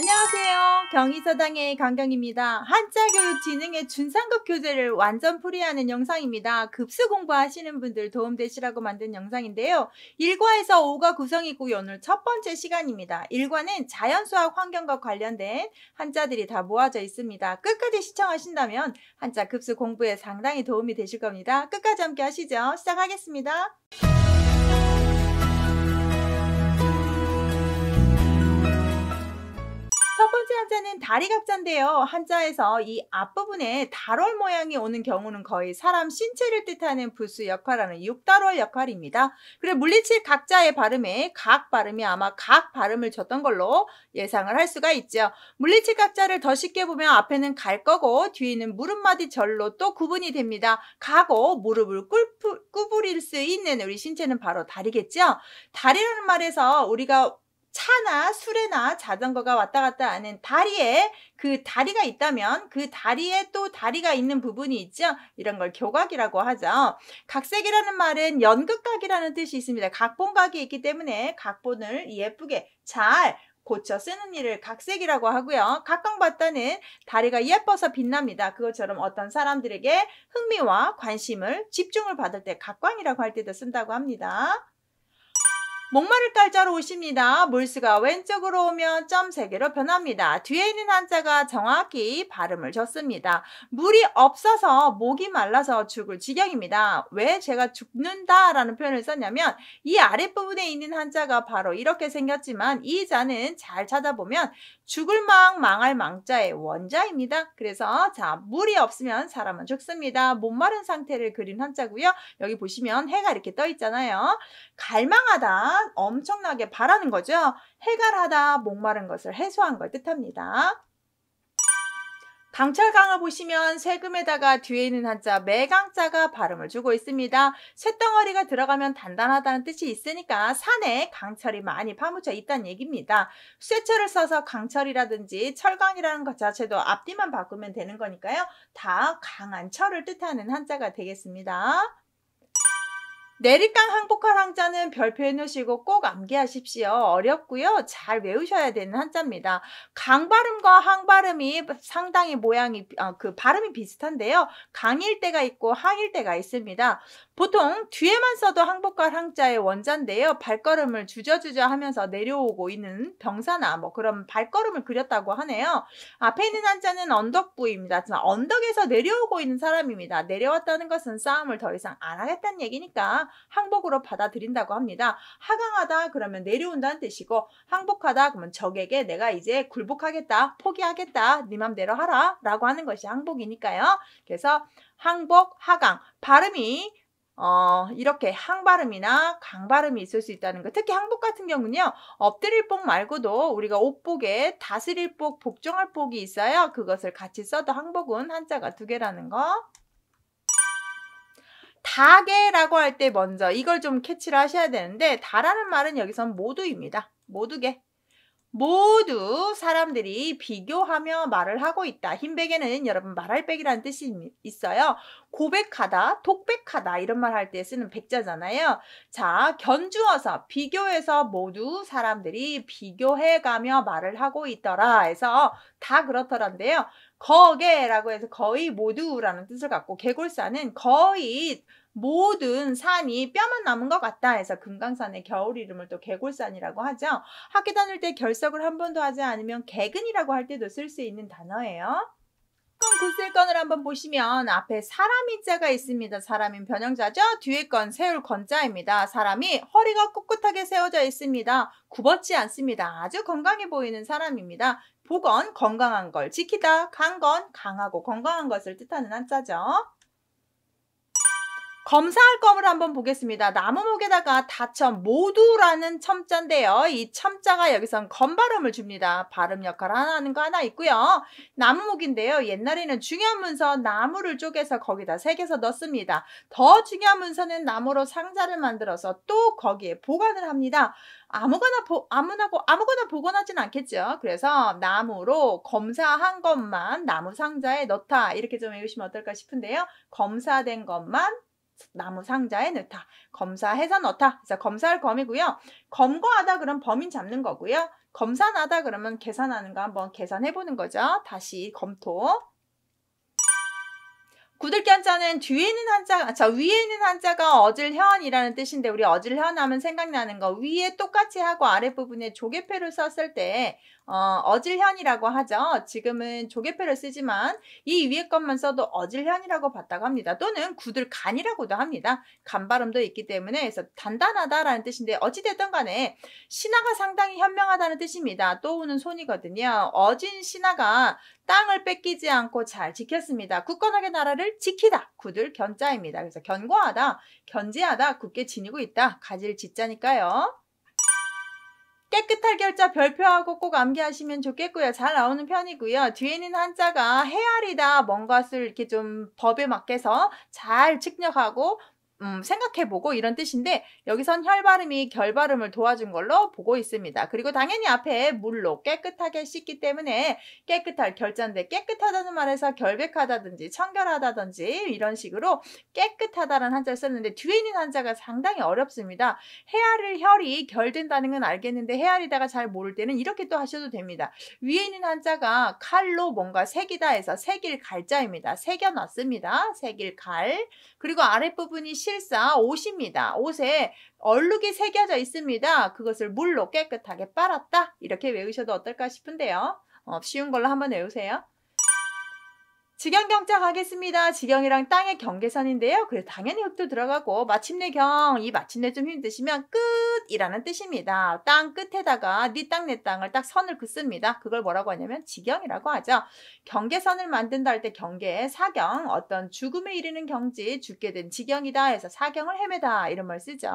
안녕하세요. 경희서당의 강경입니다. 한자교육진흥의 준상급 교재를 완전 풀이하는 영상입니다. 급수 공부하시는 분들 도움되시라고 만든 영상인데요. 1과에서 5가 구성이고 오늘 첫 번째 시간입니다. 1과는 자연수학 환경과 관련된 한자들이 다 모아져 있습니다. 끝까지 시청하신다면 한자 급수 공부에 상당히 도움이 되실 겁니다. 끝까지 함께 하시죠. 시작하겠습니다. 한자는 다리갑자인데요. 한자에서 이 앞부분에 다월 모양이 오는 경우는 거의 사람 신체를 뜻하는 부수 역할하는 육달월 역할입니다. 그리고 물리칠 각자의 발음에 각 발음이 아마 각 발음을 줬던 걸로 예상을 할 수가 있죠. 물리칠 각자를 더 쉽게 보면 앞에는 갈 거고 뒤에는 무릎마디 절로 또 구분이 됩니다. 가고 무릎을 꿇부, 꾸부릴수 있는 우리 신체는 바로 다리겠죠. 다리라는 말에서 우리가 차나 수레나 자전거가 왔다 갔다 하는 다리에 그 다리가 있다면 그 다리에 또 다리가 있는 부분이 있죠. 이런 걸 교각이라고 하죠. 각색이라는 말은 연극각이라는 뜻이 있습니다. 각본각이 있기 때문에 각본을 예쁘게 잘 고쳐 쓰는 일을 각색이라고 하고요. 각광받다는 다리가 예뻐서 빛납니다. 그것처럼 어떤 사람들에게 흥미와 관심을 집중을 받을 때 각광이라고 할 때도 쓴다고 합니다. 목마를 깔자로 오십니다. 물수가 왼쪽으로 오면 점 세개로 변합니다. 뒤에 있는 한자가 정확히 발음을 줬습니다. 물이 없어서 목이 말라서 죽을 지경입니다. 왜 제가 죽는다 라는 표현을 썼냐면 이 아랫부분에 있는 한자가 바로 이렇게 생겼지만 이 자는 잘 찾아보면 죽을 망, 망할 망자의 원자입니다. 그래서 자 물이 없으면 사람은 죽습니다. 목마른 상태를 그린 한자고요. 여기 보시면 해가 이렇게 떠 있잖아요. 갈망하다, 엄청나게 바라는 거죠. 해갈하다, 목마른 것을 해소한 걸 뜻합니다. 강철강을 보시면 세금에다가 뒤에 있는 한자 매강자가 발음을 주고 있습니다. 쇳덩어리가 들어가면 단단하다는 뜻이 있으니까 산에 강철이 많이 파묻혀 있다는 얘기입니다. 쇠철을 써서 강철이라든지 철강이라는 것 자체도 앞뒤만 바꾸면 되는 거니까요. 다 강한 철을 뜻하는 한자가 되겠습니다. 내리깡 항복할 항자는 별표 해놓으시고 꼭 암기하십시오. 어렵고요. 잘 외우셔야 되는 한자입니다. 강 발음과 항 발음이 상당히 모양이 어, 그 발음이 비슷한데요. 강일 때가 있고 항일 때가 있습니다. 보통 뒤에만 써도 항복과 항자의 원자인데요. 발걸음을 주저주저 하면서 내려오고 있는 병사나 뭐 그런 발걸음을 그렸다고 하네요. 앞에 있는 한자는 언덕 부입니다. 언덕에서 내려오고 있는 사람입니다. 내려왔다는 것은 싸움을 더 이상 안 하겠다는 얘기니까 항복으로 받아들인다고 합니다. 하강하다 그러면 내려온다는 뜻이고 항복하다 그러면 적에게 내가 이제 굴복하겠다 포기하겠다 네 맘대로 하라 라고 하는 것이 항복이니까요. 그래서 항복, 하강 발음이 어, 이렇게 항발음이나 강발음이 있을 수 있다는 거. 특히 항복 같은 경우는요. 엎드릴 복 말고도 우리가 옷복에 다스릴 복, 복종할 복이 있어요. 그것을 같이 써도 항복은 한자가 두 개라는 거. 다게라고 할 때 먼저 이걸 좀 캐치를 하셔야 되는데 다라는 말은 여기선 모두입니다. 모두게 모두 사람들이 비교하며 말을 하고 있다. 흰백에는 여러분 말할 백이라는 뜻이 있어요. 고백하다, 독백하다 이런 말 할 때 쓰는 백자잖아요. 자, 견주어서 비교해서 모두 사람들이 비교해가며 말을 하고 있더라 해서 다 그렇더란데요. 거게라고 해서 거의 모두라는 뜻을 갖고 개골사는 거의 모든 산이 뼈만 남은 것 같다 해서 금강산의 겨울 이름을 또 개골산이라고 하죠. 학교 다닐 때 결석을 한 번도 하지 않으면 개근이라고 할 때도 쓸 수 있는 단어예요. 그럼 굿셀 그 건을 한번 보시면 앞에 사람이 자가 있습니다. 사람인 변형자죠. 뒤에 건 세울 건자입니다. 사람이 허리가 꿋꿋하게 세워져 있습니다. 굽었지 않습니다. 아주 건강해 보이는 사람입니다. 복건 건강한 걸 지키다. 강건 강하고 건강한 것을 뜻하는 한자죠. 검사할 검을 한번 보겠습니다. 나무목에다가 다첨 모두라는 첨자인데요. 이 첨자가 여기선 검발음을 줍니다. 발음 역할 하나 하는 거 하나 있고요. 나무목인데요. 옛날에는 중요한 문서 나무를 쪼개서 거기다 새겨서 넣습니다. 더 중요한 문서는 나무로 상자를 만들어서 또 거기에 보관을 합니다. 아무거나 보, 아무나 아무거나 보관하진 않겠죠. 그래서 나무로 검사한 것만 나무 상자에 넣다 이렇게 좀 외우시면 어떨까 싶은데요. 검사된 것만 나무 상자에 넣다. 검사해서 넣다. 그래서 검사할 검이고요. 검거하다 그럼 범인 잡는 거고요. 검산하다 그러면 계산하는 거 한번 계산해 보는 거죠. 다시 검토. 구들기 한자는 뒤에 있는 한자, 자 아, 위에 있는 한자가 어질현이라는 뜻인데 우리 어질현 하면 생각나는 거 위에 똑같이 하고 아랫부분에 조개표를 썼을 때 어, 어질현이라고 하죠. 지금은 조개표를 쓰지만 이 위에 것만 써도 어질현이라고 봤다고 합니다. 또는 구들간이라고도 합니다. 간 발음도 있기 때문에 그서 단단하다라는 뜻인데 어찌됐든 간에 신하가 상당히 현명하다는 뜻입니다. 또우는 손이거든요. 어진 신하가 땅을 뺏기지 않고 잘 지켰습니다. 굳건하게 나라를 지키다. 구들 견자입니다. 그래서 견고하다, 견제하다, 굳게 지니고 있다. 가질 짓자니까요. 깨끗할 결자 별표하고 꼭 암기하시면 좋겠고요. 잘 나오는 편이고요. 뒤에 있는 한자가 헤아리다, 뭔가을 이렇게 좀 법에 맞게서 해잘 측량하고 음, 생각해보고 이런 뜻인데 여기선 혈 발음이 결 발음을 도와준 걸로 보고 있습니다. 그리고 당연히 앞에 물로 깨끗하게 씻기 때문에 깨끗할 결자인데 깨끗하다는 말에서 결백하다든지 청결하다든지 이런 식으로 깨끗하다는 한자를 썼는데 뒤에 있는 한자가 상당히 어렵습니다. 헤아를 혈이 결된다는 건 알겠는데 헤아리다가 잘 모를 때는 이렇게 또 하셔도 됩니다. 위에 있는 한자가 칼로 뭔가 색이다 해서 색일 갈자입니다. 새겨놨습니다. 색일 갈 그리고 아랫부분이 시 실상 옷입니다. 옷에 얼룩이 새겨져 있습니다. 그것을 물로 깨끗하게 빨았다. 이렇게 외우셔도 어떨까 싶은데요. 어, 쉬운 걸로 한번 외우세요. 직영 경자 가겠습니다. 직영이랑 땅의 경계선인데요. 그래서 당연히 흙도 들어가고 마침내 경, 이 마침내 좀 힘드시면 끝이라는 뜻입니다. 땅 끝에다가 네 땅, 내 땅을 딱 선을 긋습니다. 그걸 뭐라고 하냐면 직영이라고 하죠. 경계선을 만든다 할 때 경계, 사경, 어떤 죽음에 이르는 경지, 죽게 된 직영이다 해서 사경을 헤매다 이런 말 쓰죠.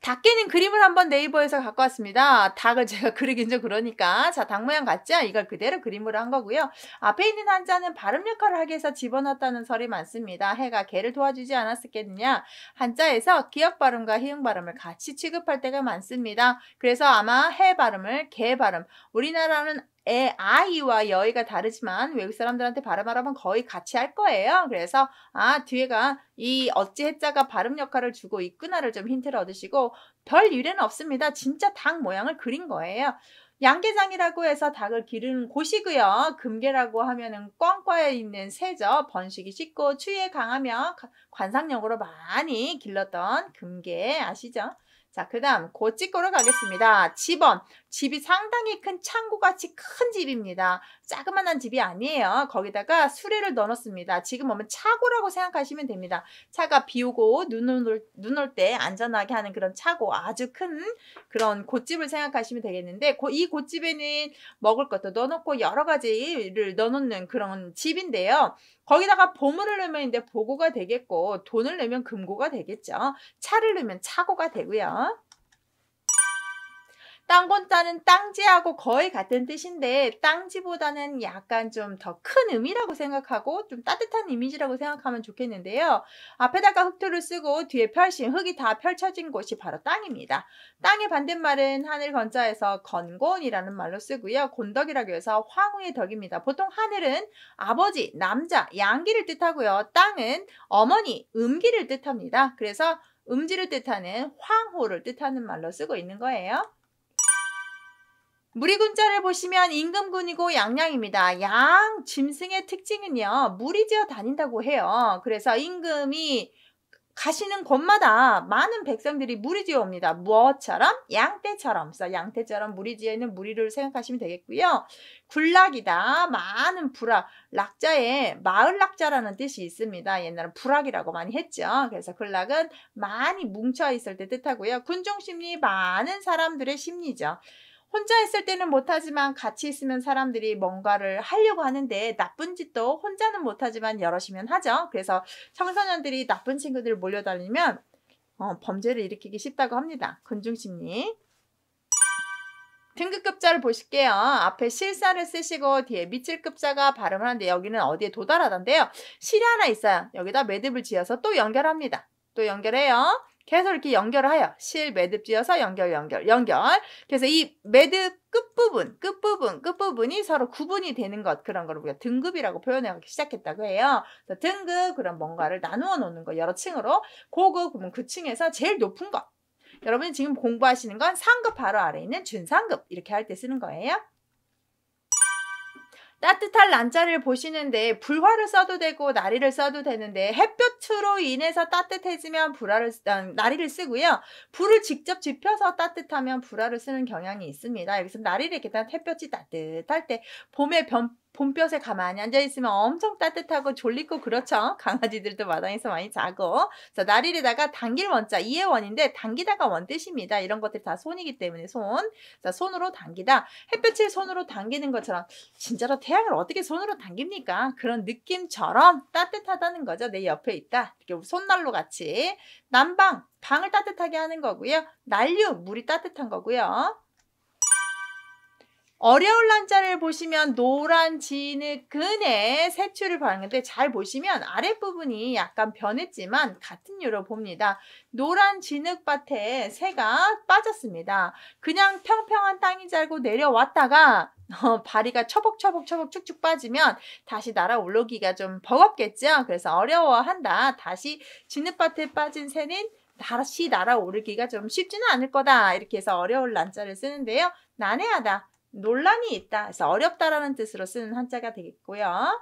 닭 깨는 그림을 한번 네이버에서 갖고 왔습니다. 닭을 제가 그리긴 좀 그러니까 자 닭 모양 같죠? 이걸 그대로 그림으로 한 거고요. 앞에 있는 한자는 발음 역할을 하기 위해서 집어넣었다는 설이 많습니다. 해가 개를 도와주지 않았겠느냐 었 한자에서 기역 발음과 희응 발음을 같이 취급할 때가 많습니다. 그래서 아마 해 발음을 개 발음 우리나라는 에 아이와 여의가 다르지만 외국 사람들한테 발음하라면 거의 같이 할 거예요. 그래서 아 뒤에가 이 어찌 했자가 발음 역할을 주고 있구나를 좀 힌트를 얻으시고 별 유래는 없습니다. 진짜 닭 모양을 그린 거예요. 양계장이라고 해서 닭을 기르는 곳이고요. 금계라고 하면은 꽝과에 있는 새죠. 번식이 쉽고 추위에 강하며 관상용으로 많이 길렀던 금계 아시죠? 자, 그 다음 고찌거로 가겠습니다. 집원. 집이 상당히 큰 창고같이 큰 집입니다. 자그만한 집이 아니에요. 거기다가 수레를 넣어놓습니다. 지금 보면 차고라고 생각하시면 됩니다. 차가 비 오고 눈 올 때 안전하게 하는 그런 차고 아주 큰 그런 곶집을 생각하시면 되겠는데 그 이 곶집에는 먹을 것도 넣어놓고 여러 가지를 넣어놓는 그런 집인데요. 거기다가 보물을 넣으면 이제 보고가 되겠고 돈을 내면 금고가 되겠죠. 차를 넣으면 차고가 되고요. 땅권자는 땅지하고 거의 같은 뜻인데 땅지보다는 약간 좀 더 큰 의미라고 생각하고 좀 따뜻한 이미지라고 생각하면 좋겠는데요. 앞에다가 흙토를 쓰고 뒤에 펼신 흙이 다 펼쳐진 곳이 바로 땅입니다. 땅의 반대말은 하늘 건자에서 건곤이라는 말로 쓰고요. 곤덕이라고 해서 황후의 덕입니다. 보통 하늘은 아버지, 남자, 양기를 뜻하고요. 땅은 어머니, 음기를 뜻합니다. 그래서 음지를 뜻하는 황호를 뜻하는 말로 쓰고 있는 거예요. 무리 군자를 보시면 임금군이고 양양입니다. 양 짐승의 특징은요. 무리지어 다닌다고 해요. 그래서 임금이 가시는 곳마다 많은 백성들이 무리지어 옵니다. 무엇처럼? 양떼처럼. 양떼처럼 무리지어있는 무리를 생각하시면 되겠고요. 군락이다. 많은 불악 락자에 마을 락자라는 뜻이 있습니다. 옛날엔 불악이라고 많이 했죠. 그래서 군락은 많이 뭉쳐 있을 때 뜻하고요. 군중 심리 많은 사람들의 심리죠. 혼자 있을 때는 못하지만 같이 있으면 사람들이 뭔가를 하려고 하는데 나쁜 짓도 혼자는 못하지만 여럿이면 하죠. 그래서 청소년들이 나쁜 친구들 을 몰려다니면 어, 범죄를 일으키기 쉽다고 합니다. 군중심리. 등급급자를 보실게요. 앞에 실사를 쓰시고 뒤에 미칠급자가 발음을 하는데 여기는 어디에 도달하던데요. 실이 하나 있어요. 여기다 매듭을 지어서 또 연결합니다. 또 연결해요. 계속 이렇게 연결을 하여 실 매듭 지어서 연결 연결 연결 그래서 이 매듭 끝부분 끝부분 끝부분이 서로 구분이 되는 것 그런 걸 우리가 등급이라고 표현하기 시작했다고 해요 등급 그런 뭔가를 나누어 놓는 거 여러 층으로 고급 그러면 그 층에서 제일 높은 것 여러분이 지금 공부하시는 건 상급 바로 아래 에 있는 준상급 이렇게 할 때 쓰는 거예요 따뜻한 난자를 보시는데 불화를 써도 되고 나리를 써도 되는데 햇볕으로 인해서 따뜻해지면 불화를 아, 나리를 쓰고요. 불을 직접 지펴서 따뜻하면 불화를 쓰는 경향이 있습니다. 여기서 나리를 일단 햇볕이 따뜻할 때봄의변 봄볕에 가만히 앉아있으면 엄청 따뜻하고 졸리고 그렇죠. 강아지들도 마당에서 많이 자고. 자, 날이리다가 당길 원자, 이의 원인데 당기다가 원뜻입니다. 이런 것들 다 손이기 때문에 손. 자, 손으로 당기다. 햇볕을 손으로 당기는 것처럼 진짜로 태양을 어떻게 손으로 당깁니까? 그런 느낌처럼 따뜻하다는 거죠. 내 옆에 있다. 이렇게 손난로 같이. 난방, 방을 따뜻하게 하는 거고요. 난류, 물이 따뜻한 거고요. 어려울 난자를 보시면 노란 진흙근에 새출을 봤는데 잘 보시면 아랫부분이 약간 변했지만 같은 유로 봅니다. 노란 진흙밭에 새가 빠졌습니다. 그냥 평평한 땅이 잘고 내려왔다가 어, 바리가 처벅처벅처벅 쭉쭉 빠지면 다시 날아올르기가 좀 버겁겠죠. 그래서 어려워한다. 다시 진흙밭에 빠진 새는 다시 날아오르기가 좀 쉽지는 않을 거다. 이렇게 해서 어려울 난자를 쓰는데요. 난해하다. 논란이 있다. 그래서 어렵다라는 뜻으로 쓰는 한자가 되겠고요.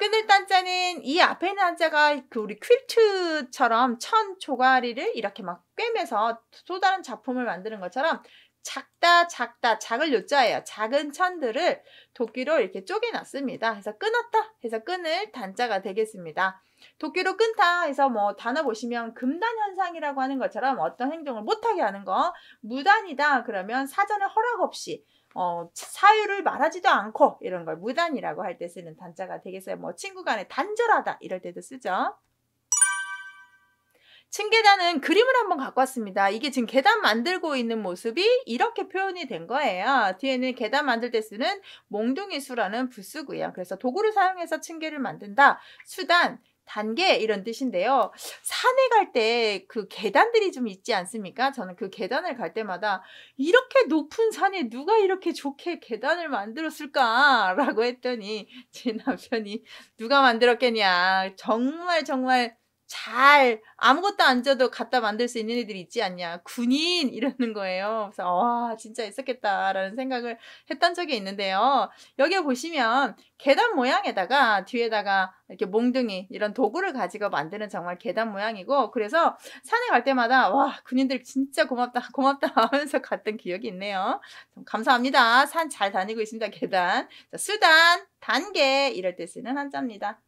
끈을 단 자는 이 앞에 있는 한자가 그 우리 퀼트처럼 천 조가리를 이렇게 막 꿰매서 또 다른 작품을 만드는 것처럼 작다 작다 작을 요자예요. 작은 천들을 도끼로 이렇게 쪼개놨습니다. 그래서 끊었다 해서 끈을 단자가 되겠습니다. 도끼로 끊다 해서 뭐 단어 보시면 금단 현상이라고 하는 것처럼 어떤 행동을 못하게 하는 거 무단이다 그러면 사전에 허락 없이 어, 사유를 말하지도 않고 이런 걸 무단이라고 할 때 쓰는 단자가 되겠어요. 뭐 친구 간에 단절하다 이럴 때도 쓰죠. 층계단은 그림을 한번 갖고 왔습니다. 이게 지금 계단 만들고 있는 모습이 이렇게 표현이 된 거예요. 뒤에는 계단 만들 때 쓰는 몽둥이 수라는 부수고요. 그래서 도구를 사용해서 층계를 만든다. 수단, 단계 이런 뜻인데요. 산에 갈 때 그 계단들이 좀 있지 않습니까? 저는 그 계단을 갈 때마다 이렇게 높은 산에 누가 이렇게 좋게 계단을 만들었을까라고 했더니 제 남편이 누가 만들었겠냐 정말 정말 잘 아무것도 안 줘도 갖다 만들 수 있는 애들이 있지 않냐 군인 이러는 거예요 그래서 와 진짜 있었겠다라는 생각을 했던 적이 있는데요 여기 보시면 계단 모양에다가 뒤에다가 이렇게 몽둥이 이런 도구를 가지고 만드는 정말 계단 모양이고 그래서 산에 갈 때마다 와 군인들 진짜 고맙다 고맙다 하면서 갔던 기억이 있네요 감사합니다 산 잘 다니고 있습니다 계단 수단 단계 이럴 때 쓰는 한자입니다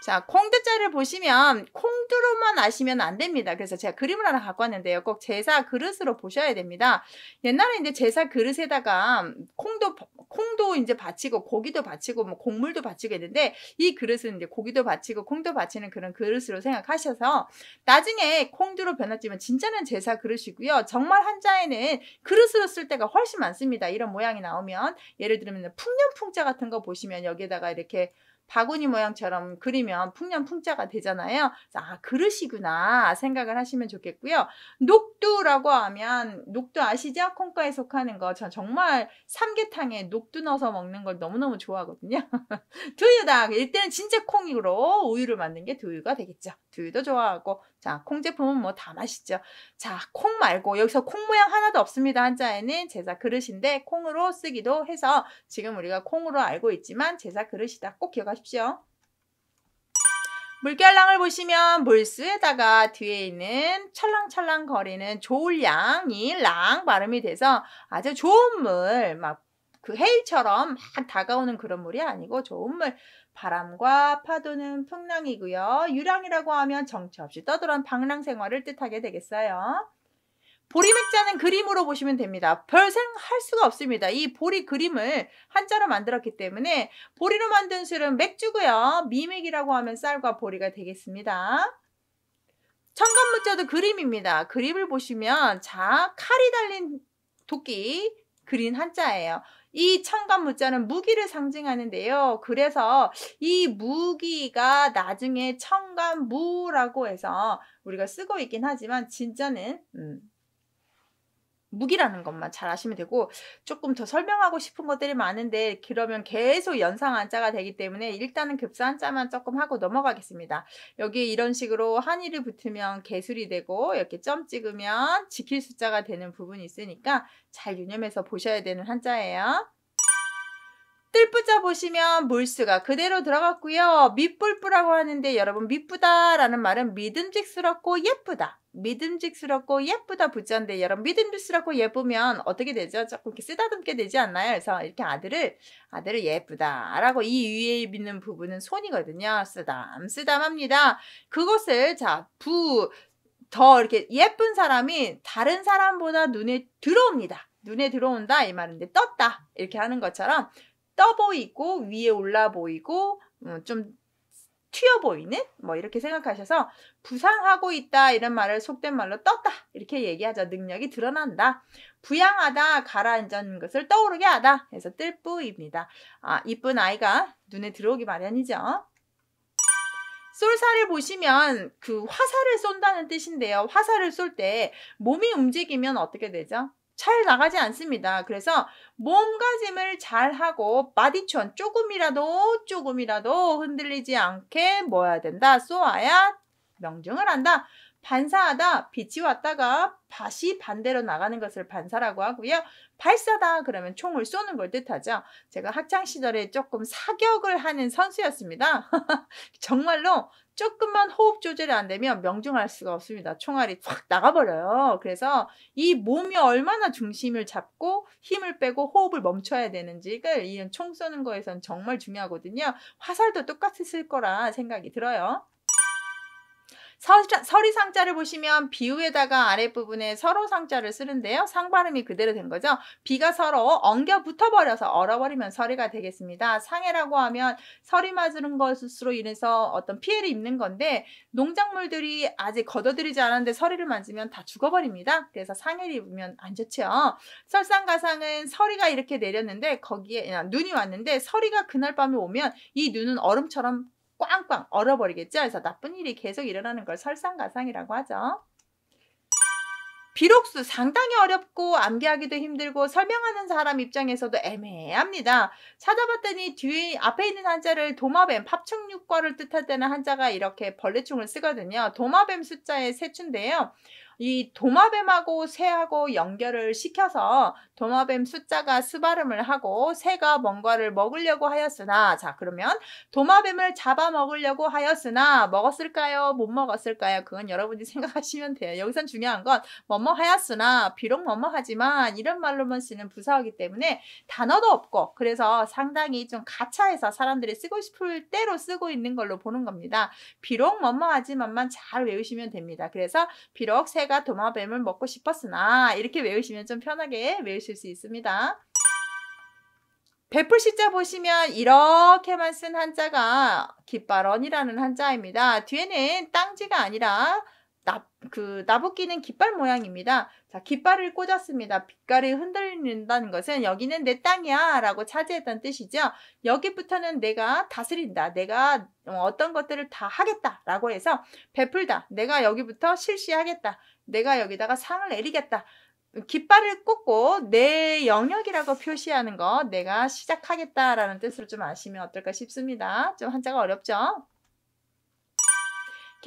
자, 콩두자를 보시면 콩두로만 아시면 안 됩니다. 그래서 제가 그림을 하나 갖고 왔는데요. 꼭 제사 그릇으로 보셔야 됩니다. 옛날에 이제 제사 그릇에다가 콩도 콩도 이제 바치고 고기도 바치고 뭐 곡물도 바치고 했는데 이 그릇은 이제 고기도 바치고 콩도 바치는 그런 그릇으로 생각하셔서 나중에 콩두로 변했지만 진짜는 제사 그릇이고요. 정말 한자에는 그릇으로 쓸 때가 훨씬 많습니다. 이런 모양이 나오면 예를 들면 풍년풍자 같은 거 보시면 여기에다가 이렇게 바구니 모양처럼 그리면 풍년 풍자가 되잖아요. 아 그릇이구나 생각을 하시면 좋겠고요. 녹두라고 하면 녹두 아시죠? 콩가에 속하는 거. 전 정말 삼계탕에 녹두 넣어서 먹는 걸 너무너무 좋아하거든요. 두유다. 이때는 진짜 콩으로 우유를 만든 게 두유가 되겠죠. 두도 좋아하고 자콩 제품은 뭐 다 맛있죠. 자콩 말고 여기서 콩 모양 하나도 없습니다. 한자에는 제사 그릇인데 콩으로 쓰기도 해서 지금 우리가 콩으로 알고 있지만 제사 그릇이다. 꼭 기억하십시오. 물결랑을 보시면 물수에다가 뒤에 있는 찰랑찰랑 거리는 좋을 양이 랑 발음이 돼서 아주 좋은 물, 막 그 해일처럼 막 다가오는 그런 물이 아니고 좋은 물, 바람과 파도는 풍랑이고요. 유랑이라고 하면 정처없이 떠돌아온 방랑 생활을 뜻하게 되겠어요. 보리 맥자는 그림으로 보시면 됩니다. 별 생할 수가 없습니다. 이 보리 그림을 한자로 만들었기 때문에 보리로 만든 술은 맥주고요. 미맥이라고 하면 쌀과 보리가 되겠습니다. 청간문자도 그림입니다. 그림을 보시면 자 칼이 달린 도끼 그린 한자예요. 이 천간 무자는 무기를 상징하는데요. 그래서 이 무기가 나중에 천간 무라고 해서 우리가 쓰고 있긴 하지만 진짜는 음, 무기라는 것만 잘 아시면 되고 조금 더 설명하고 싶은 것들이 많은데 그러면 계속 연상 한자가 되기 때문에 일단은 급사 한자만 조금 하고 넘어가겠습니다. 여기 이런 식으로 한이를 붙으면 개술이 되고 이렇게 점 찍으면 지킬 숫자가 되는 부분이 있으니까 잘 유념해서 보셔야 되는 한자예요. 뜰뿌자 보시면 몰수가 그대로 들어갔고요. 밑불뿌라고 하는데 여러분 밑부다라는 말은 믿음직스럽고 예쁘다. 믿음직스럽고 예쁘다 부자인데 여러분 믿음직스럽고 예쁘면 어떻게 되죠? 자꾸 이렇게 쓰다듬게 되지 않나요? 그래서 이렇게 아들을 아들을 예쁘다라고 이 위에 믿는 부분은 손이거든요. 쓰담 쓰담합니다. 그것을 자 부 더 이렇게 예쁜 사람이 다른 사람보다 눈에 들어옵니다. 눈에 들어온다 이 말인데 떴다 이렇게 하는 것처럼 떠 보이고 위에 올라 보이고 어, 좀 튀어 보이는 뭐 이렇게 생각하셔서 부상하고 있다 이런 말을 속된 말로 떴다 이렇게 얘기하죠. 능력이 드러난다. 부양하다 가라앉은 것을 떠오르게 하다. 해서 뜰뿌입니다. 아, 이쁜 아이가 눈에 들어오기 마련이죠. 쏠살을 보시면 그 화살을 쏜다는 뜻인데요. 화살을 쏠 때 몸이 움직이면 어떻게 되죠? 잘 나가지 않습니다. 그래서 몸가짐을 잘 하고 바디촌 조금이라도 조금이라도 흔들리지 않게 모아야 된다. 쏘아야 명중을 한다. 반사하다 빛이 왔다가 밭이 반대로 나가는 것을 반사라고 하고요. 발사다 그러면 총을 쏘는 걸 뜻하죠. 제가 학창 시절에 조금 사격을 하는 선수였습니다. 정말로 조금만 호흡 조절이 안 되면 명중할 수가 없습니다. 총알이 확 나가버려요. 그래서 이 몸이 얼마나 중심을 잡고 힘을 빼고 호흡을 멈춰야 되는지를 이총 쏘는 거에선 정말 중요하거든요. 화살도 똑같이 쓸 거라 생각이 들어요. 서리상자를 보시면 비우에다가 아랫부분에 서로상자를 쓰는데요. 상 발음이 그대로 된 거죠. 비가 서로 엉겨 붙어버려서 얼어버리면 서리가 되겠습니다. 상해라고 하면 서리 맞은 것으로 인해서 어떤 피해를 입는 건데 농작물들이 아직 걷어들이지 않았는데 서리를 만지면 다 죽어버립니다. 그래서 상해를 입으면 안 좋죠. 설상가상은 서리가 이렇게 내렸는데 거기에 아, 눈이 왔는데 서리가 그날 밤에 오면 이 눈은 얼음처럼 꽝꽝 얼어버리겠죠. 그래서 나쁜 일이 계속 일어나는 걸 설상가상이라고 하죠. 비록수 상당히 어렵고 암기하기도 힘들고 설명하는 사람 입장에서도 애매합니다. 찾아봤더니 뒤에 앞에 있는 한자를 도마뱀 팝충육과를뜻할때는 한자가 이렇게 벌레충을 쓰거든요. 도마뱀 숫자의 세춘데요. 이 도마뱀하고 새하고 연결을 시켜서 도마뱀 숫자가 스바름을 하고 새가 뭔가를 먹으려고 하였으나 자 그러면 도마뱀을 잡아먹으려고 하였으나 먹었을까요? 못 먹었을까요? 그건 여러분이 생각하시면 돼요. 여기선 중요한 건 뭐뭐 하였으나 비록 뭐뭐 하지만 이런 말로만 쓰는 부사어기 때문에 단어도 없고 그래서 상당히 좀 가차해서 사람들이 쓰고 싶을 때로 쓰고 있는 걸로 보는 겁니다. 비록 뭐뭐 하지만만 잘 외우시면 됩니다. 그래서 비록 새 늑가 도마뱀을 먹고 싶었으나 이렇게 외우시면 좀 편하게 외우실 수 있습니다. 베풀 시자 보시면 이렇게만 쓴 한자가 깃발언이라는 한자입니다. 뒤에는 땅지가 아니라 나, 그 나부끼는 깃발 모양입니다. 자, 깃발을 꽂았습니다. 빛깔이 흔들린다는 것은 여기는 내 땅이야 라고 차지했던 뜻이죠. 여기부터는 내가 다스린다. 내가 어, 어떤 것들을 다 하겠다 라고 해서 베풀다. 내가 여기부터 실시하겠다. 내가 여기다가 상을 내리겠다. 깃발을 꽂고 내 영역이라고 표시하는 거 내가 시작하겠다라는 뜻으로 좀 아시면 어떨까 싶습니다. 좀 한자가 어렵죠?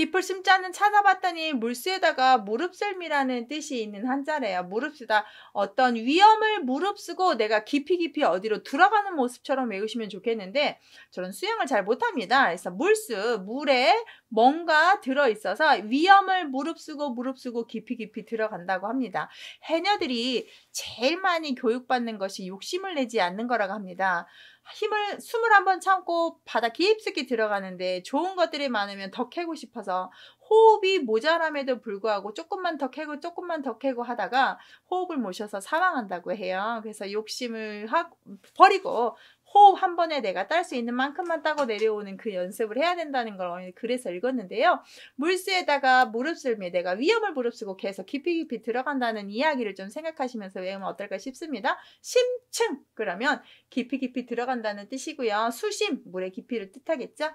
깊을 심자는 찾아봤더니 물수에다가 무릎쓸미라는 뜻이 있는 한자래요. 무릅쓰다 어떤 위험을 무릅쓰고 내가 깊이 깊이 어디로 들어가는 모습처럼 외우시면 좋겠는데 저는 수영을 잘 못합니다. 그래서 물수 물에 뭔가 들어있어서 위험을 무릅쓰고 무릅쓰고 깊이 깊이 들어간다고 합니다. 해녀들이 제일 많이 교육받는 것이 욕심을 내지 않는 거라고 합니다. 힘을 숨을 한번 참고 바다 깊숙이 들어가는데 좋은 것들이 많으면 더 캐고 싶어서 호흡이 모자람에도 불구하고 조금만 더 캐고 조금만 더 캐고 하다가 호흡을 모셔서 사망한다고 해요. 그래서 욕심을 하, 버리고 호흡 한 번에 내가 딸 수 있는 만큼만 따고 내려오는 그 연습을 해야 된다는 걸 오늘 글에서 읽었는데요. 물수에다가 무릎쓸미 내가 위험을 무릅쓰고 계속 깊이 깊이 들어간다는 이야기를 좀 생각하시면서 외우면 어떨까 싶습니다. 심층 그러면 깊이 깊이 들어간다는 뜻이고요. 수심 물의 깊이를 뜻하겠죠.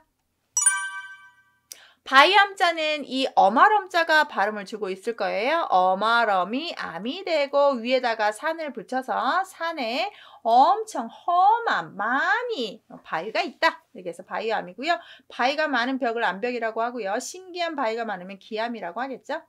바이암자는 이 어마럼자가 발음을 주고 있을 거예요. 어마럼이 암이 되고 위에다가 산을 붙여서 산에 엄청 험한 많이 바위가 있다. 이렇게 해서 바위암이고요. 바위가 많은 벽을 암벽이라고 하고요. 신기한 바위가 많으면 기암이라고 하겠죠.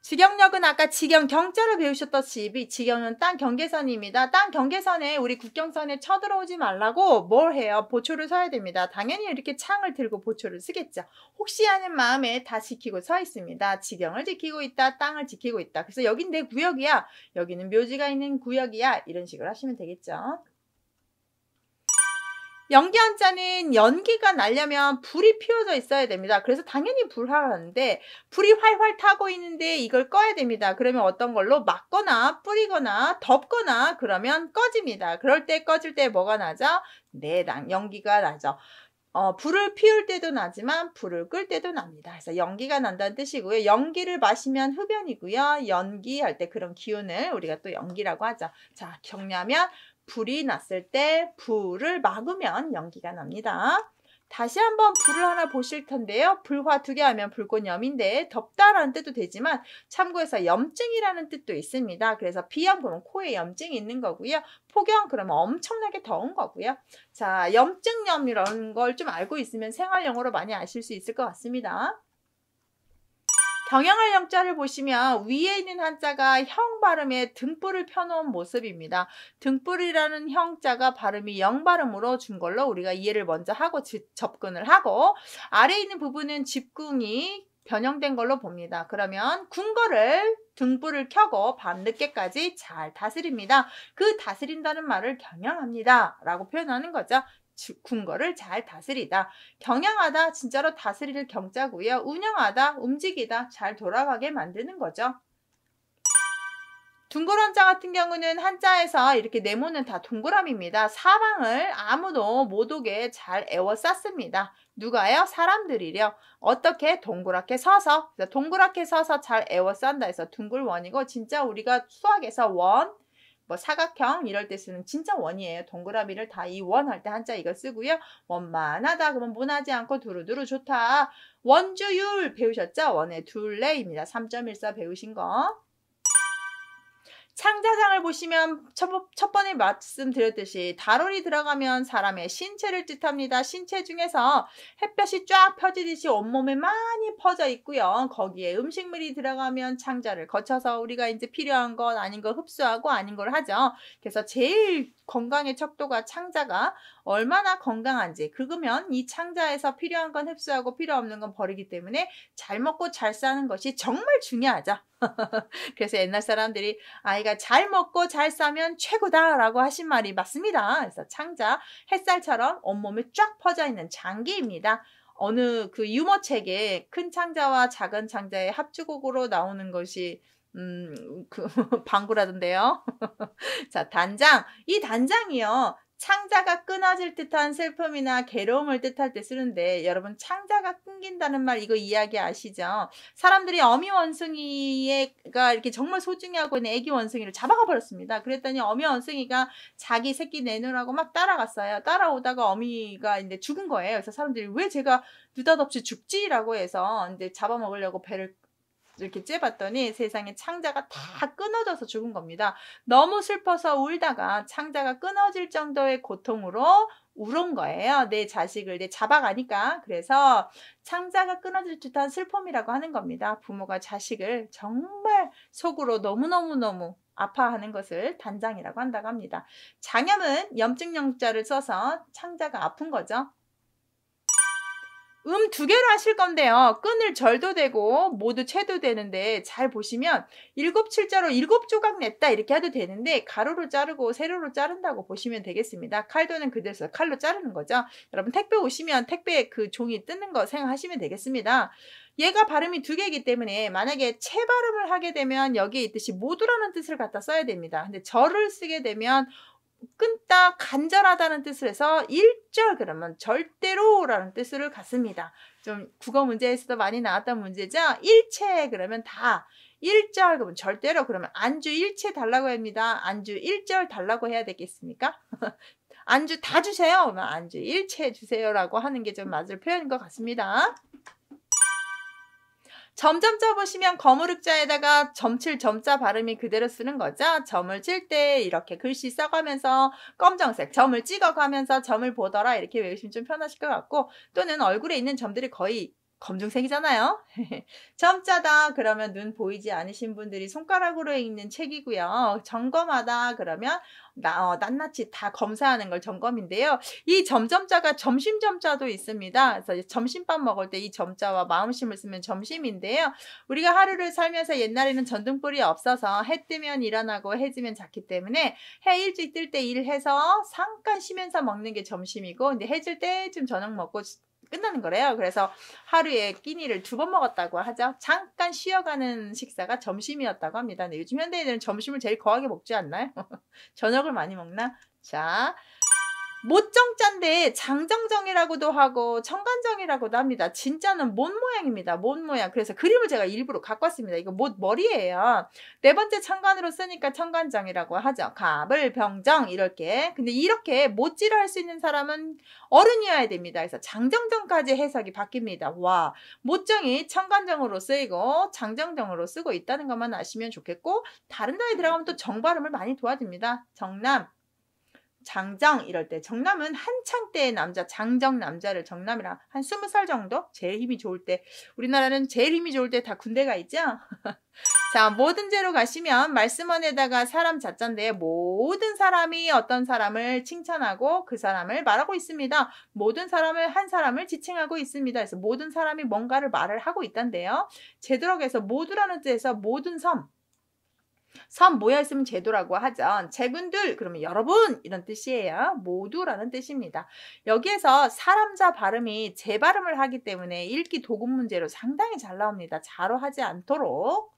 직영역은 아까 직영 경자를 배우셨다시피 직영은 땅 경계선입니다. 땅 경계선에 우리 국경선에 쳐들어오지 말라고 뭘 해요? 보초를 서야 됩니다. 당연히 이렇게 창을 들고 보초를 쓰겠죠. 혹시 하는 마음에 다 지키고 서 있습니다. 직영을 지키고 있다. 땅을 지키고 있다. 그래서 여긴 내 구역이야. 여기는 묘지가 있는 구역이야. 이런 식으로 하시면 되겠죠. 연기 한자는 연기가 날려면 불이 피어져 있어야 됩니다. 그래서 당연히 불하는데 불이 활활 타고 있는데 이걸 꺼야 됩니다. 그러면 어떤 걸로 막거나 뿌리거나 덮거나 그러면 꺼집니다. 그럴 때 꺼질 때 뭐가 나죠? 네, 연기가 나죠. 어, 불을 피울 때도 나지만 불을 끌 때도 납니다. 그래서 연기가 난다는 뜻이고요. 연기를 마시면 흡연이고요. 연기할 때 그런 기운을 우리가 또 연기라고 하죠. 자, 정려하면 불이 났을 때 불을 막으면 연기가 납니다. 다시 한번 불을 하나 보실 텐데요. 불화 두 개 하면 불꽃염인데 덥다라는 뜻도 되지만 참고해서 염증이라는 뜻도 있습니다. 그래서 비염 보면 코에 염증이 있는 거고요. 폭염 그러면 엄청나게 더운 거고요. 자, 염증염 이런 걸 좀 알고 있으면 생활 용어로 많이 아실 수 있을 것 같습니다. 경영할 영자를 보시면 위에 있는 한자가 형 발음에 등불을 펴놓은 모습입니다. 등불이라는 형자가 발음이 영 발음으로 준 걸로 우리가 이해를 먼저 하고 접근을 하고 아래에 있는 부분은 집궁이 변형된 걸로 봅니다. 그러면 궁거를 등불을 켜고 밤늦게까지 잘 다스립니다. 그 다스린다는 말을 경영합니다. 라고 표현하는 거죠. 군거를 잘 다스리다. 경영하다 진짜로 다스릴 경자고요. 운영하다 움직이다 잘 돌아가게 만드는 거죠. 둥그런자 같은 경우는 한자에서 이렇게 네모는 다 동그라미입니다. 사방을 아무도 못 오게 잘 애워 쌌습니다. 누가요? 사람들이요 어떻게 동그랗게 서서 동그랗게 서서 잘 애워 싼다 해서 둥글원이고 진짜 우리가 수학에서 원뭐 사각형 이럴 때 쓰는 진짜 원이에요. 동그라미를 다 이 원할 때 한자 이거 쓰고요. 원만하다 그러면 무난하지 않고 두루두루 좋다. 원주율 배우셨죠? 원의 둘레입니다. 3.14 배우신 거. 창자상을 보시면 첫, 번에 말씀드렸듯이 다롤이 들어가면 사람의 신체를 뜻합니다. 신체 중에서 햇볕이 쫙 펴지듯이 온몸에 많이 퍼져 있고요. 거기에 음식물이 들어가면 창자를 거쳐서 우리가 이제 필요한 건 아닌 걸 흡수하고 아닌 걸 하죠. 그래서 제일 건강의 척도가 창자가 얼마나 건강한지 긁으면이 창자에서 필요한 건 흡수하고 필요 없는 건 버리기 때문에 잘 먹고 잘 사는 것이 정말 중요하죠. 그래서 옛날 사람들이 아이가 잘 먹고 잘 싸면 최고다 라고 하신 말이 맞습니다. 그래서 창자 햇살처럼 온몸에 쫙 퍼져 있는 장기입니다. 어느 그 유머책에 큰 창자와 작은 창자의 합주곡으로 나오는 것이 음, 그 방구라던데요. 자, 단장. 이 단장이요. 창자가 끊어질 듯한 슬픔이나 괴로움을 뜻할 때 쓰는데 여러분 창자가 끊긴다는 말 이거 이야기 아시죠? 사람들이 어미 원숭이가 이렇게 정말 소중히 하고 있는 애기 원숭이를 잡아가 버렸습니다. 그랬더니 어미 원숭이가 자기 새끼 내놓으라고 막 따라갔어요. 따라오다가 어미가 이제 죽은 거예요. 그래서 사람들이 왜 제가 느닷없이 죽지라고 해서 이제 잡아먹으려고 배를 이렇게 째봤더니 세상에 창자가 다 끊어져서 죽은 겁니다. 너무 슬퍼서 울다가 창자가 끊어질 정도의 고통으로 울은 거예요. 내 자식을 내 잡아가니까. 그래서 창자가 끊어질 듯한 슬픔이라고 하는 겁니다. 부모가 자식을 정말 속으로 너무너무너무 아파하는 것을 단장이라고 한다고 합니다. 장염은 염증 영자를 써서 창자가 아픈 거죠. 음두 개로 하실 건데요. 끈을 절도 되고 모두 채도 되는데 잘 보시면 일곱 칠자로 일곱 조각 냈다 이렇게 해도 되는데 가로로 자르고 세로로 자른다고 보시면 되겠습니다. 칼도는 그대로 칼로 자르는 거죠. 여러분 택배 오시면 택배 그 종이 뜨는 거 생각하시면 되겠습니다. 얘가 발음이 두 개이기 때문에 만약에 채 발음을 하게 되면 여기에 있듯이 모두라는 뜻을 갖다 써야 됩니다. 근데 절을 쓰게 되면 끊다, 간절하다는 뜻을 해서 일절 그러면 절대로라는 뜻을 갖습니다. 좀 국어 문제에서도 많이 나왔던 문제죠. 일체 그러면 다, 일절 그러면 절대로 그러면 안주 일체 달라고 합니다. 안주 일절 달라고 해야 되겠습니까? 안주 다 주세요. 안주 일체 주세요라고 하는 게 좀 맞을 표현인 것 같습니다. 점점 써보시면 거무룩자에다가 점칠 점자 발음이 그대로 쓰는 거죠. 점을 칠 때 이렇게 글씨 써가면서 검정색 점을 찍어가면서 점을 보더라 이렇게 외우시면 좀 편하실 것 같고 또는 얼굴에 있는 점들이 거의 검정색이잖아요. 점자다 그러면 눈 보이지 않으신 분들이 손가락으로 읽는 책이고요. 점검하다 그러면 나, 어, 낱낱이 다 검사하는 걸 점검인데요. 이 점점자가 점심점자도 있습니다. 그래서 점심밥 먹을 때 이 점자와 마음심을 쓰면 점심인데요. 우리가 하루를 살면서 옛날에는 전등불이 없어서 해 뜨면 일어나고 해 지면 잤기 때문에 해 일찍 뜰 때 일해서 잠깐 쉬면서 먹는 게 점심이고 근데 해질 때쯤 저녁 먹고 끝나는 거래요. 그래서 하루에 끼니를 두 번 먹었다고 하죠. 잠깐 쉬어가는 식사가 점심이었다고 합니다. 근데 요즘 현대인들은 점심을 제일 거하게 먹지 않나요? 저녁을 많이 먹나? 자, 못정자인데 장정정이라고도 하고 청간정이라고도 합니다. 진짜는 못 모양입니다. 못 모양. 그래서 그림을 제가 일부러 갖고 왔습니다. 이거 못 머리예요. 네 번째 청간으로 쓰니까 청간정이라고 하죠. 갑을 병정 이렇게. 근데 이렇게 못질을 할수 있는 사람은 어른이어야 됩니다. 그래서 장정정까지 해석이 바뀝니다. 와 못정이 청간정으로 쓰이고 장정정으로 쓰고 있다는 것만 아시면 좋겠고 다른 나에 들어가면 또 정발음을 많이 도와줍니다. 정남 장정 이럴 때 정남은 한창 때의 남자 장정 남자를 정남이랑 한 스무 살 정도 제일 힘이 좋을 때 우리나라는 제일 힘이 좋을 때 다 군대가 있죠 자 모든 죄로 가시면 말씀원에다가 사람 자잔데 모든 사람이 어떤 사람을 칭찬하고 그 사람을 말하고 있습니다 모든 사람을 한 사람을 지칭하고 있습니다 그래서 모든 사람이 뭔가를 말을 하고 있단데요 제도록에서 모두라는 뜻에서 모든 섬선 모여 있으면 제도라고 하죠. 제군들 그러면 여러분 이런 뜻이에요. 모두라는 뜻입니다. 여기에서 사람자 발음이 재발음을 하기 때문에 읽기 도급 문제로 상당히 잘 나옵니다. 자로 하지 않도록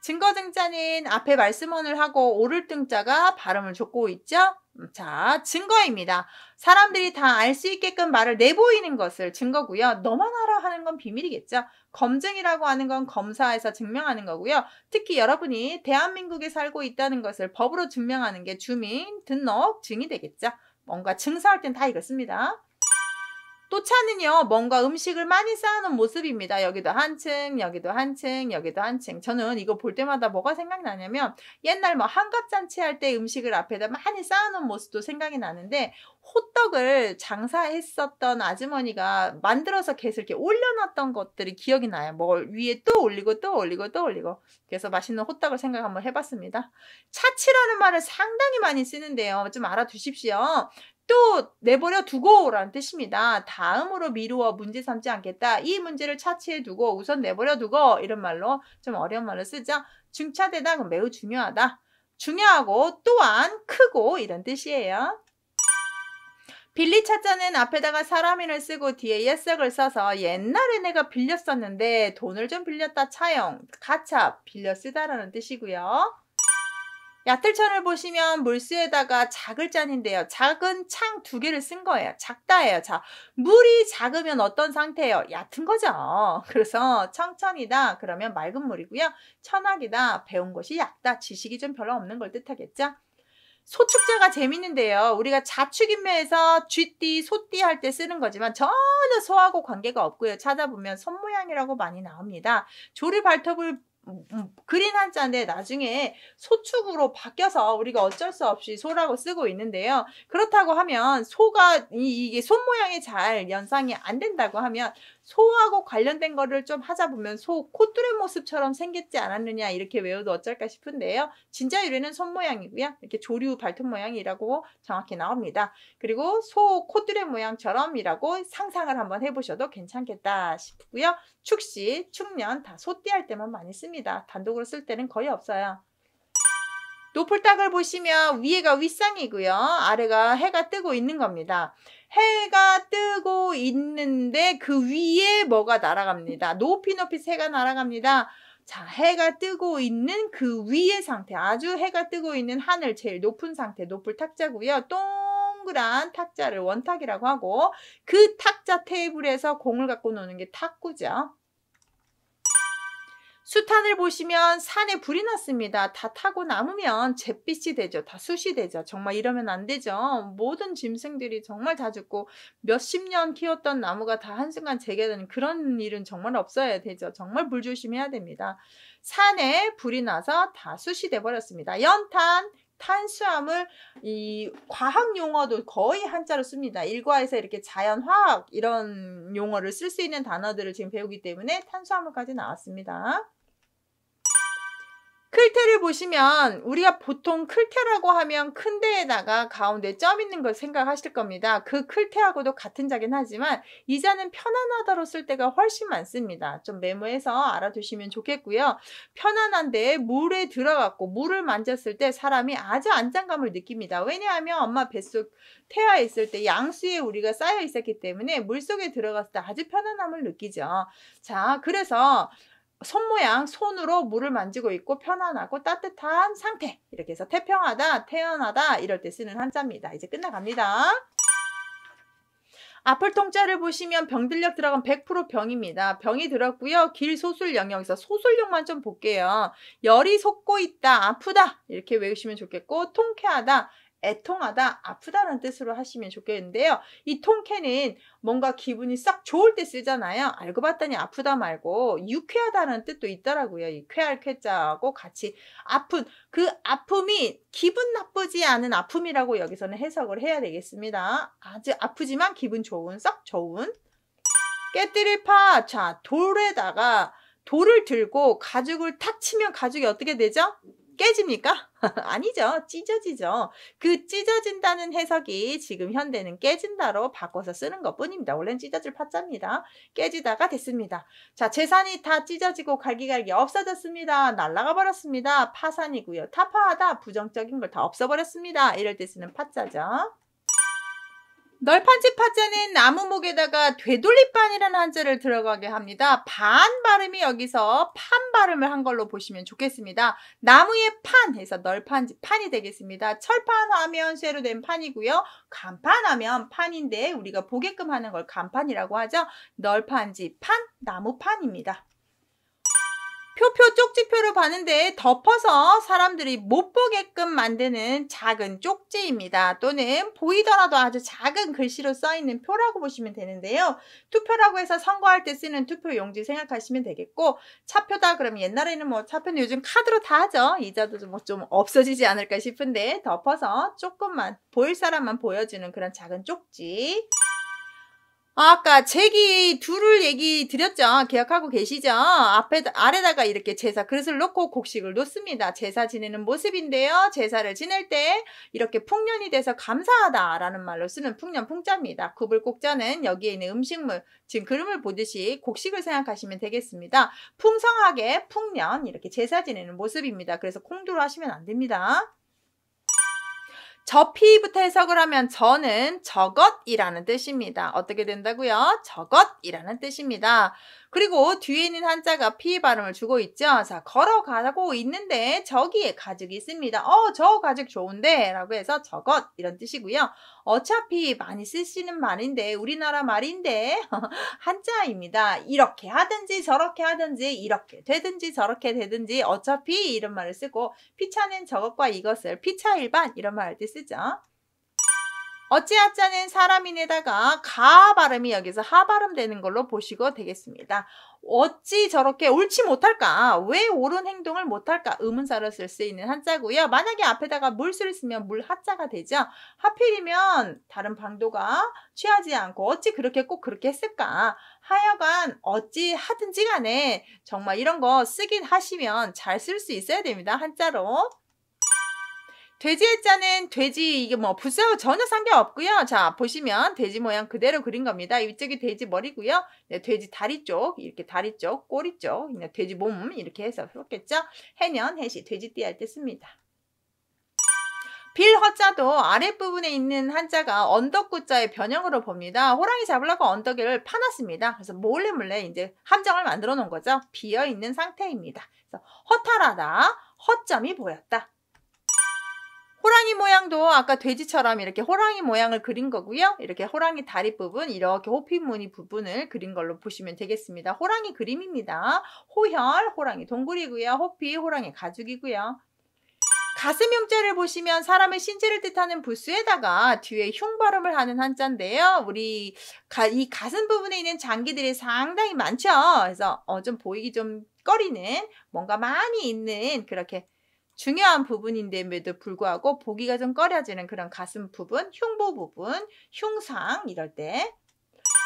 증거증자는 앞에 말씀원을 하고 오를 등자가 발음을 줬고 있죠? 음, 자, 증거입니다. 사람들이 다 알 수 있게끔 말을 내보이는 것을 증거고요. 너만 알아 하는 건 비밀이겠죠. 검증이라고 하는 건 검사에서 증명하는 거고요. 특히 여러분이 대한민국에 살고 있다는 것을 법으로 증명하는 게 주민 등록 증이 되겠죠. 뭔가 증서할 땐 다 이렇습니다. 또 차는요, 뭔가 음식을 많이 쌓아놓은 모습입니다. 여기도 한층, 여기도 한층, 여기도 한층. 저는 이거 볼 때마다 뭐가 생각나냐면, 옛날 뭐 한갑잔치 할 때 음식을 앞에다 많이 쌓아놓은 모습도 생각이 나는데, 호떡을 장사했었던 아주머니가 만들어서 계속 이렇게 올려놨던 것들이 기억이 나요. 뭘 뭐 위에 또 올리고 또 올리고 또 올리고. 그래서 맛있는 호떡을 생각 한번 해봤습니다. 차치라는 말을 상당히 많이 쓰는데요. 좀 알아두십시오. 또 내버려 두고라는 뜻입니다. 다음으로 미루어 문제 삼지 않겠다. 이 문제를 차치해 두고 우선 내버려 두고 이런 말로 좀 어려운 말을 쓰죠. 중차대다 그 매우 중요하다. 중요하고 또한 크고 이런 뜻이에요. 빌리 찾자는 앞에다가 사람인을 쓰고 뒤에 예석을 써서 옛날에 내가 빌렸었는데 돈을 좀 빌렸다 차용, 가차, 빌려 쓰다라는 뜻이고요. 야틀천을 보시면 물수에다가 작을 잔인데요. 작은 창 두 개를 쓴 거예요. 작다예요. 자, 물이 작으면 어떤 상태예요? 얕은 거죠. 그래서 청천이다 그러면 맑은 물이고요. 천학이다 배운 것이 얕다. 지식이 좀 별로 없는 걸 뜻하겠죠. 소축자가 재밌는데요. 우리가 자축인매에서 쥐띠, 소띠 할 때 쓰는 거지만 전혀 소하고 관계가 없고요. 찾아보면 손 모양이라고 많이 나옵니다. 조리 발톱을 음, 그린 한자인데 나중에 소축으로 바뀌어서 우리가 어쩔 수 없이 소라고 쓰고 있는데요. 그렇다고 하면 소가 이게 손 모양이 잘 연상이 안 된다고 하면 소하고 관련된 거를 좀 하자 보면 소 코뚜레 모습처럼 생겼지 않았느냐 이렇게 외워도 어쩔까 싶은데요. 진짜 유래는 손 모양이고요. 이렇게 조류 발톱 모양이라고 정확히 나옵니다. 그리고 소 코뚜레 모양처럼이라고 상상을 한번 해보셔도 괜찮겠다 싶고요. 축시, 축년 다 소띠 할 때만 많이 씁니다. 단독으로 쓸 때는 거의 없어요. 노플딱을 보시면 위에가 윗상이고요. 아래가 해가 뜨고 있는 겁니다. 해가 뜨고 있는데 그 위에 뭐가 날아갑니다. 높이 높이 새가 날아갑니다. 자, 해가 뜨고 있는 그 위의 상태, 아주 해가 뜨고 있는 하늘 제일 높은 상태, 높을 탁자고요. 동그란 탁자를 원탁이라고 하고 그 탁자 테이블에서 공을 갖고 노는 게 탁구죠. 수탄을 보시면 산에 불이 났습니다. 다 타고 남으면 잿빛이 되죠. 다 숯이 되죠. 정말 이러면 안 되죠. 모든 짐승들이 정말 다 죽고 몇십 년 키웠던 나무가 다 한순간 재개되는 그런 일은 정말 없어야 되죠. 정말 불조심해야 됩니다. 산에 불이 나서 다 숯이 돼버렸습니다. 연탄, 탄수화물 이 과학 용어도 거의 한자로 씁니다. 일과에서 이렇게 자연 화학 이런 용어를 쓸 수 있는 단어들을 지금 배우기 때문에 탄수화물까지 나왔습니다. 클테를 보시면 우리가 보통 클테라고 하면 큰 데에다가 가운데 점 있는 걸 생각하실 겁니다. 그 클테하고도 같은 자긴 하지만 이 자는 편안하다로 쓸 때가 훨씬 많습니다. 좀 메모해서 알아두시면 좋겠고요. 편안한데 물에 들어갔고 물을 만졌을 때 사람이 아주 안정감을 느낍니다. 왜냐하면 엄마 뱃속 태아에 있을 때 양수에 우리가 쌓여 있었기 때문에 물속에 들어갔을 때 아주 편안함을 느끼죠. 자 그래서 손 모양 손으로 물을 만지고 있고 편안하고 따뜻한 상태 이렇게 해서 태평하다 태연하다 이럴 때 쓰는 한자입니다 이제 끝나갑니다 아플 통자를 보시면 병들력 들어간 100% 병입니다. 병이 들었고요. 길소술 영역에서 소술력만 좀 볼게요. 열이 솟고 있다, 아프다 이렇게 외우시면 좋겠고 통쾌하다 애통하다, 아프다는 뜻으로 하시면 좋겠는데요. 이 통쾌는 뭔가 기분이 싹 좋을 때 쓰잖아요. 알고 봤더니 아프다 말고 유쾌하다는 뜻도 있더라고요. 이 쾌할 쾌자하고 같이 아픈 그 아픔이 기분 나쁘지 않은 아픔이라고 여기서는 해석을 해야 되겠습니다. 아주 아프지만 기분 좋은, 썩 좋은 깨뜨릴 파. 자, 돌에다가 돌을 들고 가죽을 탁 치면 가죽이 어떻게 되죠? 깨집니까? 아니죠. 찢어지죠. 그 찢어진다는 해석이 지금 현대는 깨진다로 바꿔서 쓰는 것 뿐입니다. 원래는 찢어질 파자입니다. 깨지다가 됐습니다. 자, 재산이 다 찢어지고 갈기갈기 없어졌습니다. 날라가 버렸습니다. 파산이고요. 타파하다, 부정적인 걸 다 없어버렸습니다. 이럴 때 쓰는 파자죠. 널판지하자는 나무목에다가 되돌리판이라는 한자를 들어가게 합니다. 반 발음이 여기서 판 발음을 한 걸로 보시면 좋겠습니다. 나무의 판 해서 널판, 지 판이 되겠습니다. 철판 하면 쇠로 된 판이고요. 간판 하면 판인데 우리가 보게끔 하는 걸 간판이라고 하죠. 널판지 판, 나무판입니다. 표표 쪽지표를 파는데 덮어서 사람들이 못 보게끔 만드는 작은 쪽지입니다. 또는 보이더라도 아주 작은 글씨로 써있는 표라고 보시면 되는데요. 투표라고 해서 선거할 때 쓰는 투표 용지 생각하시면 되겠고 차표다 그러면 옛날에는 뭐 차표는 요즘 카드로 다 하죠. 이자도 뭐좀 뭐 없어지지 않을까 싶은데 덮어서 조금만 보일 사람만 보여주는 그런 작은 쪽지 아까 제기 둘을 얘기 드렸죠. 기억하고 계시죠? 앞에 아래다가 이렇게 제사 그릇을 놓고 곡식을 놓습니다. 제사 지내는 모습인데요. 제사를 지낼 때 이렇게 풍년이 돼서 감사하다라는 말로 쓰는 풍년 풍자입니다. 굽을 꼭자는 여기에 있는 음식물 지금 그림을 보듯이 곡식을 생각하시면 되겠습니다. 풍성하게 풍년 이렇게 제사 지내는 모습입니다. 그래서 콩두로 하시면 안 됩니다. 저피부터 해석을 하면 저는 저것이라는 뜻입니다. 어떻게 된다고요? 저것이라는 뜻입니다. 그리고 뒤에 있는 한자가 피 발음을 주고 있죠. 자, 걸어가고 있는데 저기에 가죽이 있습니다. 어, 저 가죽 좋은데 라고 해서 저것 이런 뜻이고요. 어차피 많이 쓰시는 말인데 우리나라 말인데 한자입니다. 이렇게 하든지 저렇게 하든지 이렇게 되든지 저렇게 되든지 어차피 이런 말을 쓰고 피차는 저것과 이것을 피차일반 이런 말을 쓰죠. 어찌하자는 사람인에다가 가 발음이 여기서 하 발음 되는 걸로 보시고 되겠습니다. 어찌 저렇게 옳지 못할까? 왜 옳은 행동을 못할까? 의문사를쓸 수 있는 한자고요. 만약에 앞에다가 물수를 쓰면 물하자가 되죠. 하필이면 다른 방도가 취하지 않고 어찌 그렇게 꼭 그렇게 했을까? 하여간 어찌 하든지 간에 정말 이런 거 쓰긴 하시면 잘 쓸 수 있어야 됩니다. 한자로. 돼지의 자는 돼지 이게 뭐 붓하고 전혀 상관없고요. 자 보시면 돼지 모양 그대로 그린 겁니다. 이쪽이 돼지 머리고요. 네, 돼지 다리 쪽 이렇게 다리 쪽 꼬리 쪽 그냥 네, 돼지 몸 이렇게 해서 썼겠죠. 해년 해시 돼지띠 할 때 씁니다. 빌 허자도 아랫부분에 있는 한자가 언덕구자의 변형으로 봅니다. 호랑이 잡으려고 언덕을 파놨습니다. 그래서 몰래 몰래 이제 함정을 만들어 놓은 거죠. 비어 있는 상태입니다. 그래서 허탈하다, 허점이 보였다. 호랑이 모양도 아까 돼지처럼 이렇게 호랑이 모양을 그린 거고요. 이렇게 호랑이 다리 부분, 이렇게 호피 무늬 부분을 그린 걸로 보시면 되겠습니다. 호랑이 그림입니다. 호혈, 호랑이 동굴이고요. 호피, 호랑이 가죽이고요. 가슴 흉자를 보시면 사람의 신체를 뜻하는 부수에다가 뒤에 흉 발음을 하는 한자인데요. 우리 가, 이 가슴 부분에 있는 장기들이 상당히 많죠. 그래서 어, 좀 보이기 좀 꺼리는 뭔가 많이 있는 그렇게 중요한 부분인데임에도 불구하고 보기가 좀 꺼려지는 그런 가슴 부분, 흉보 부분, 흉상 이럴 때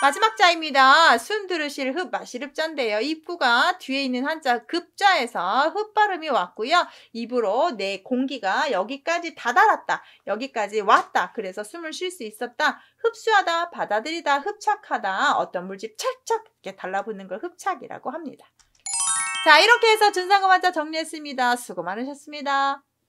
마지막 자입니다. 순 들으실 흡 마시릅자인데요. 입구가 뒤에 있는 한자 급자에서 흡 발음이 왔고요. 입으로 내 공기가 여기까지 다다랐다. 여기까지 왔다. 그래서 숨을 쉴 수 있었다. 흡수하다, 받아들이다, 흡착하다. 어떤 물집 착착 이렇게 달라붙는 걸 흡착이라고 합니다. 자, 이렇게 해서 준상금 환자 정리했습니다. 수고 많으셨습니다.